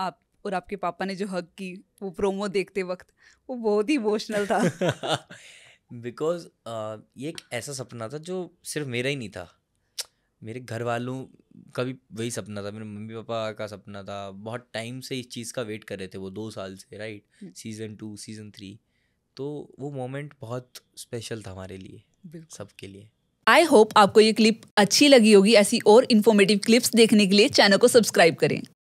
आप और आपके पापा ने जो हक की वो प्रोमो देखते वक्त वो बहुत ही इमोशनल था बिकॉज ये एक ऐसा सपना था जो सिर्फ मेरा ही नहीं था मेरे घर वालों का भी वही सपना था मेरे मम्मी पापा का सपना था बहुत टाइम से इस चीज़ का वेट कर रहे थे वो दो साल से right season two season three तो वो मोमेंट बहुत स्पेशल था हमारे लिए सबके लिए आई होप आपको ये क्लिप अच्छी लगी होगी ऐसी और इन्फॉर्मेटिव क्लिप्स देखने के लिए चैनल को सब्सक्राइब करें